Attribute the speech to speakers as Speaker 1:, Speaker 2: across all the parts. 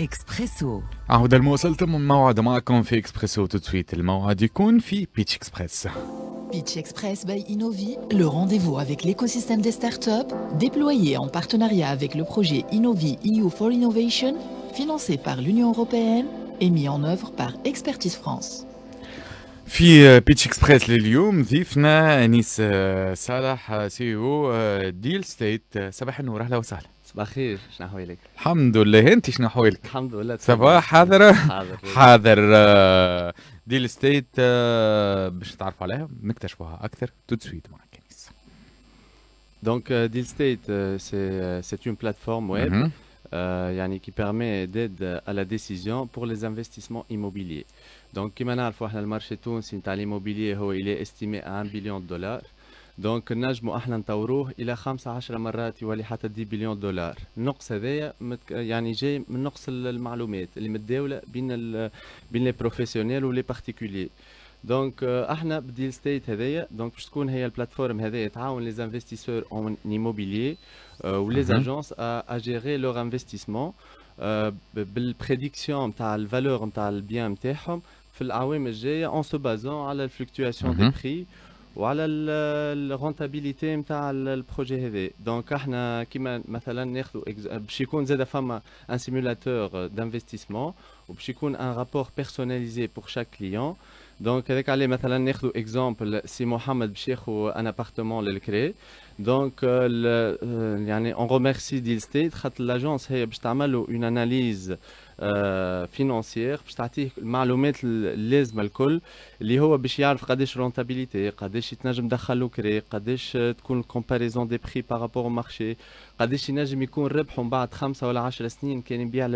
Speaker 1: اكسبريسو عودة المواصلة من موعد معكم في اكسبريسو تتويت الموعد يكون في بيتش اكسبريس Pitch Express by Innovi, le rendez-vous avec l'écosystème des startups, déployé en partenariat avec le projet Innovi EU for Innovation, financé par l'Union européenne et mis en œuvre par Expertise France. في بيتش اكسبريس لليوم ضيفنا انيس صالح سي CEO d'Eal ستيت صباح النور اهلا وسهلا صباح الخير شنو احوالك؟ الحمد لله انت شنو احوالك؟ الحمد لله صباح حاضر حاضر حاضر ديل ستيت باش نتعرف عليها نكتشفوها اكثر تو سويت معك Donc Deal State, c'est une plateforme
Speaker 2: web mm -hmm. euh, qui permet d'aide à la décision pour les investissements immobiliers. Donc, comme on le marché tunisien, l'immobilier il est estimé à 1 billion de dollars. Donc, le nage de l'Alan il a de 5 et 10 mètres de 10 millions de dollars. Nous avons des malouettes qui sont très bien les professionnels ou les particuliers. Donc, nous euh, avons un deal state. Donc, nous avons une plateforme aide les investisseurs en immobilier euh, ou les mhm. agences à gérer leur investissement. Pour euh, la prédiction de la valeur de l'immobilier, nous avons en se basant sur la fluctuation des mhm. prix voilà la rentabilité de projet donc nous avons un simulateur d'investissement ou un rapport personnalisé pour chaque client donc avec par exemple si Mohamed créé un appartement donc, on remercie Deal State. L'agence a une analyse financière باش تعطيه المعلومات اللازمه الكل اللي هو باش يعرف قداش رونتابيليتي قداش يتنجم comparaison des قداش تكون rapport par rapport au marché, قداش ينجم يكون من بعد سنين كان يبيع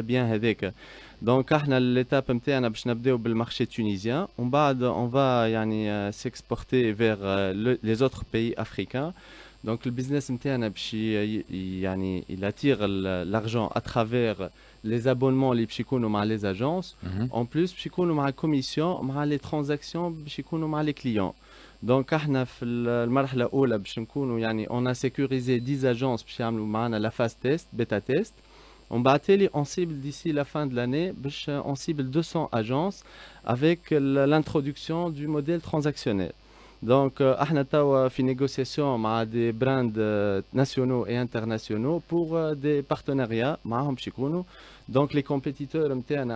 Speaker 2: Donc, هذاك donc le business نتاعنا euh, il يعني l'argent à travers les abonnements les باش les agences mhm. en plus باش يكونوا مع commission, les transactions باش les clients Donc, في on a sécurisé 10 agences باش يعملوا la phase test bêta test On les on cible d'ici la fin de l'année, on cible 200 agences avec l'introduction du modèle transactionnel. Donc, nous euh, avons fait négociation avec des brands euh, nationaux et internationaux pour euh, des partenariats. Donc, les compétiteurs, nous en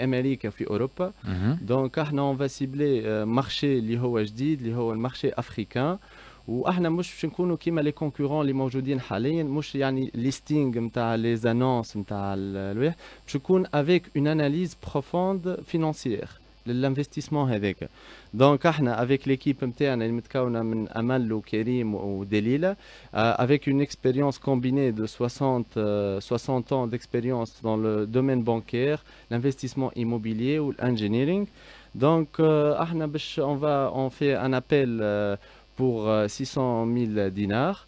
Speaker 2: Amérique et en Europe. Mhm. Donc, on va cibler le marché le marché africain. واحنا مش باش نكونوا كيما لي كونكورون اللي موجودين حاليا مش يعني ليستينغ نتاع لي annonces, نتاع الواحد باش يكون l'investissement avec Donc احنا افيك ليكيب نتاعنا اللي متكونه من امل وكريم ودليله avec une expérience combinée de 60 60 euh, ans d'expérience dans le domaine bancaire l'investissement immobilier ou l'engineering donc euh, on va on fait un appel euh, pour 600 000 dinars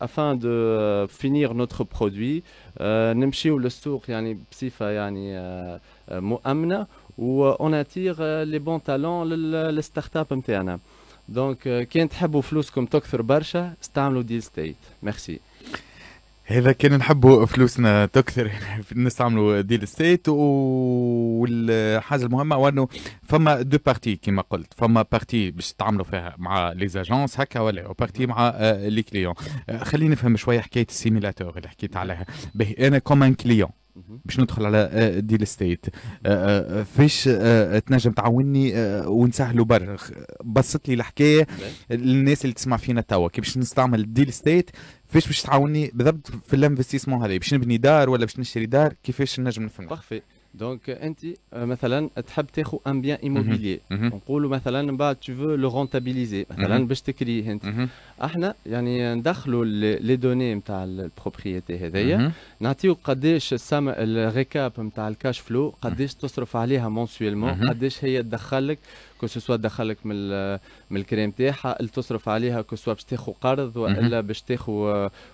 Speaker 2: afin de finir notre produit euh, نمشيو للسوق وانا تيغ آه، لي بون تالون للستارت اب نتاعنا دونك آه، كان تحبوا فلوسكم تكثر برشا استعملوا ديل ستيت ميرسي
Speaker 1: هذا كان نحبوا فلوسنا تكثر نستعملوا ديل ستيت والحاجه المهمه هو انه فما دو بارتي كما قلت فما بارتي باش تعملوا فيها مع لي زاجونس هكا ولا وبارتي مع آه، لي كليون خليني نفهم شويه حكايه السيميلاتور اللي حكيت عليها باهي انا كومان كليون باش ندخل على ديل آه، ستيت آه، آه، فيش تنجم تعاوني ونسهلوا برا بسط لي الحكايه للناس اللي تسمع فينا توا كي باش نستعمل ديل ستيت فيش باش تعاوني بالضبط في الانفستيسمون هذا باش نبني دار ولا باش نشري دار كيفاش نجم نفهم
Speaker 2: دونك انت euh, euh, مثلا تحب تاخذ ان بيان ايموبيلي نقولوا مثلا بعد تو فو لو رونتابيليزي مثلا باش تكريه انت احنا يعني ندخلوا لي دوني نتاع البروبريتي هذيا نعطيو قداش السم الريكاب نتاع الكاش فلو قداش تصرف عليها مونسيولمون قداش هي تدخل لك كو سوا دخلك من من الكريم تاعها تصرف عليها كو سوا باش تاخذ قرض والا باش تاخذ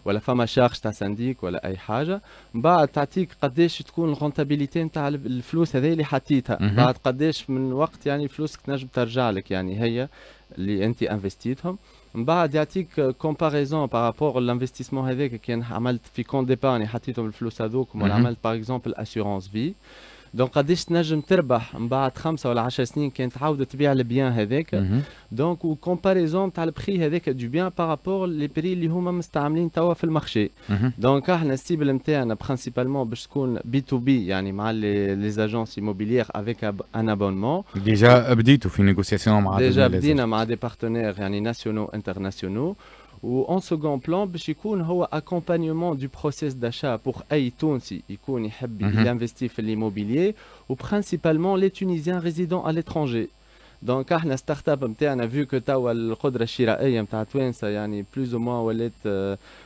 Speaker 2: ولا فما شارج تاع سنديك ولا اي حاجه من بعد تعطيك قداش تكون الرونتابيليتي نتاع الفلوس هذه اللي حطيتها بعد قداش من وقت يعني فلوسك تنجم ترجع لك يعني هي اللي انت انفستيتهم من بعد يعطيك كومباريزون بارابور لانفستيسمون هذاك كان عملت في كون ديبارني حطيتهم الفلوس هذوك ولا عملت باغ اكزومبل اسيورونس في دونك قداش تنجم تربح من بعد خمسه ولا 10 سنين كان تعاود تبيع البيان هذاك دونك وكومباريزون تاع البخي هذاك دو بيان بارابور لي بري اللي هما مستعملين توا في المارشي دونك احنا السيبل نتاعنا برانسيبالمون باش تكون بي تو بي يعني مع لي زاجونس ايموبيليير افيك ان ابونمون
Speaker 1: ديجا بديتو في نيغوسياسيون مع ديجا بدينا
Speaker 2: مع دي بارتنير يعني ناسيونو انترناسيونو Ou en second plan, il y a un accompagnement du processus d'achat pour les Tunisiens mhm. qui investissent dans l'immobilier ou principalement les Tunisiens résidant à l'étranger. Donc, quand on start-up, on a vu que le cadre de la chiraille est plus ou moins.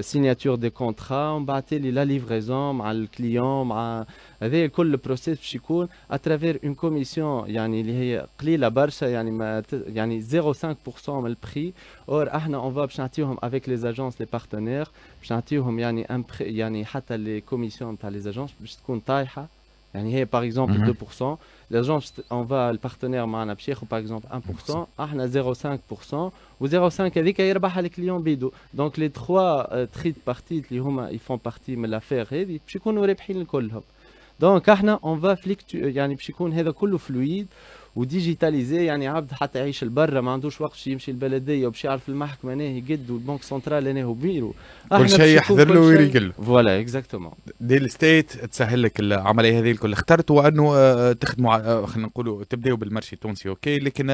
Speaker 2: signature des contrats, on bâtit la livraison, le client, avec le process à travers une commission, il y a la 0,5% le prix. Or, on va avec les agences, les partenaires, il yani a les commissions, les agences, les par exemple 2% les gens on va le partenaire par exemple 1% ahna 0,5% vous 0,5 avec hier les clients bidou donc les trois euh, tris parties ils font partie de l'affaire puisqu'on aurait pris donc ahna on va fluctuer fluide وديجيتاليزي يعني عبد حتى يعيش البرة ما عندوش وقت يمشي البلديه وباش يعرف المحكمه انا قد والبنك سنترال انا وبيرو كل شيء يحضر له ويريقل
Speaker 1: له فوالا اكزاكتومون دي ستيت تسهل لك العمليه هذه الكل اخترت وانه آه، آه، تخدموا آه، خلينا نقولوا تبداوا بالمرشي التونسي اوكي لكن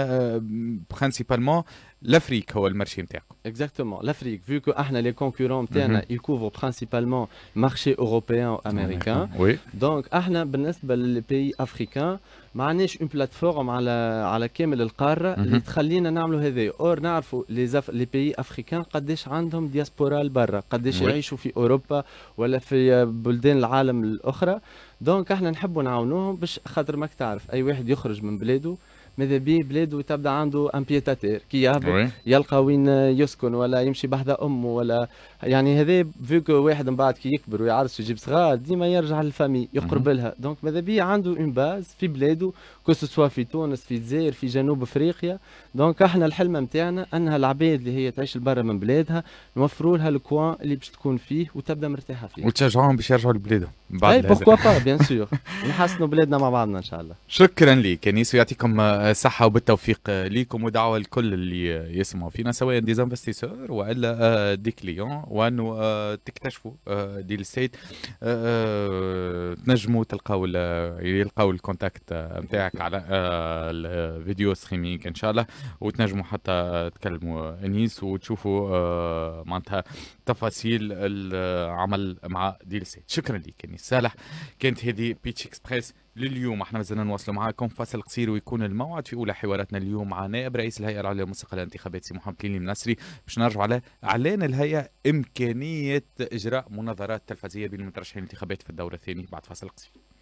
Speaker 1: برانسيبالمون لافريك هو المارشي نتاعكم
Speaker 2: اكزاكتومون لافريك فيكو احنا لي كونكورون نتاعنا يكوفر برانسيبالمون مارشي اوروبيان وامريكان دونك احنا بالنسبه للبيي افريكان ما عندناش اون بلاتفورم على على كامل القاره اللي تخلينا نعملوا هذا اور نعرفوا لي زف... لي بيي افريكان قداش عندهم دياسبورا لبرا قداش يعيشوا في اوروبا ولا في بلدان العالم الاخرى دونك احنا نحبوا نعاونوهم باش خاطر ماك تعرف اي واحد يخرج من بلاده ماذا بيه بلاد وتبدا عنده امبيتاتير كي يهبط يلقى وين يسكن ولا يمشي بحذا امه ولا يعني هذا فيكو واحد من بعد كي يكبر ويعرس ويجيب صغار ديما يرجع للفامي يقرب لها دونك ماذا بيه عنده اون باز في بلاده كو سوسوا في تونس في الجزائر في جنوب افريقيا دونك احنا الحلم نتاعنا انها العباد اللي هي تعيش برا من بلادها نوفروا لها الكوان اللي باش تكون فيه وتبدا مرتاحه فيه
Speaker 1: وتشجعوهم باش يرجعوا لبلادهم بعد اي بوركوا با
Speaker 2: بيان سور نحسنوا بلادنا مع بعضنا ان شاء الله
Speaker 1: شكرا لك انيس ويعطيكم صحه وبالتوفيق ليكم ودعوه لكل اللي يسمعوا فينا سواء ديزانفستيسور والا دي آه، كليون وانه آه، تكتشفوا دي آه، السيت تنجموا تلقاو يلقاو الكونتاكت نتاعك على الفيديو ستريمينغ ان شاء الله وتنجموا حتى تكلموا انيس وتشوفوا معناتها تفاصيل العمل مع ديل سيت شكرا لك يعني صالح كانت هذه بيتش اكسبريس لليوم احنا مازلنا نواصلوا معاكم فصل قصير ويكون الموعد في اولى حواراتنا اليوم مع نائب رئيس الهيئه العليا للمستقبل الانتخابات سي محمد ليلي المنصري باش نرجعوا على اعلان الهيئه امكانيه اجراء مناظرات تلفزيه بين المترشحين الانتخابات في الدوره الثانيه بعد فصل قصير